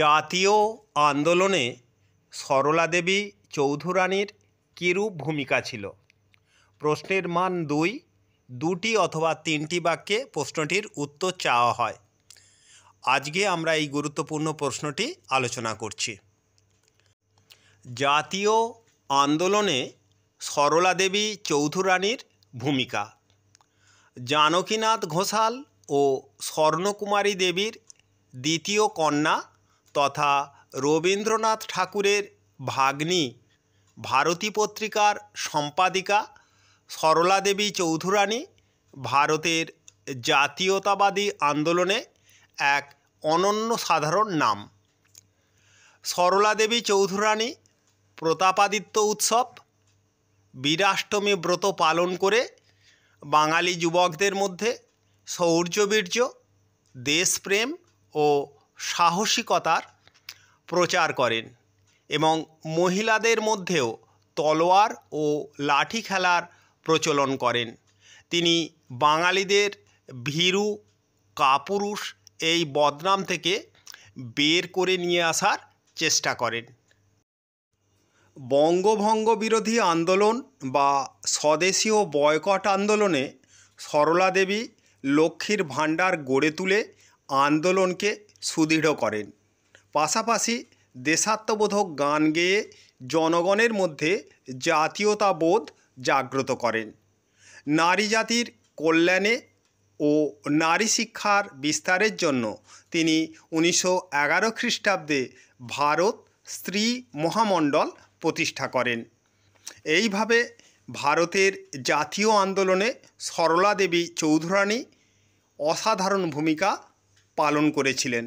জাতীয় আন্দোলনে সরলা দেবী চৌধুরানীর কীরূপ ভূমিকা ছিল প্রশ্নের মান দুই দুটি অথবা তিনটি বাক্যে প্রশ্নটির উত্তর চাওয়া হয় আজকে আমরা এই গুরুত্বপূর্ণ প্রশ্নটি আলোচনা করছি জাতীয় আন্দোলনে সরলা দেবী চৌধুরানীর ভূমিকা জানকীনাথ ঘোষাল ও স্বর্ণকুমারী দেবীর দ্বিতীয় কন্যা তথা রবীন্দ্রনাথ ঠাকুরের ভাগ্নি ভারতী পত্রিকার সম্পাদিকা সরলাদেবী চৌধুরানী ভারতের জাতীয়তাবাদী আন্দোলনে এক অনন্য সাধারণ নাম সরলাদেবী চৌধুরানী প্রতাপাদিত্য উৎসব বীরাষ্টমী ব্রত পালন করে বাঙালি যুবকদের মধ্যে শৌর্যবীর্য দেশপ্রেম ও সাহসিকতার প্রচার করেন এবং মহিলাদের মধ্যেও তলোয়ার ও লাঠি খেলার প্রচলন করেন তিনি বাঙালিদের ভীরু কাপুরুষ এই বদনাম থেকে বের করে নিয়ে আসার চেষ্টা করেন বঙ্গভঙ্গ বিরোধী আন্দোলন বা স্বদেশীয় বয়কট আন্দোলনে সরলা দেবী লক্ষ্মীর ভাণ্ডার গড়ে তুলে আন্দোলনকে সুদৃঢ় করেন পাশাপাশি দেশাত্মবোধক গান গেয়ে জনগণের মধ্যে জাতীয়তাবোধ জাগ্রত করেন নারী জাতির কল্যাণে ও নারী শিক্ষার বিস্তারের জন্য তিনি উনিশশো এগারো খ্রিস্টাব্দে ভারত স্ত্রী মহামণ্ডল প্রতিষ্ঠা করেন এইভাবে ভারতের জাতীয় আন্দোলনে সরলা দেবী চৌধুরানী অসাধারণ ভূমিকা পালন করেছিলেন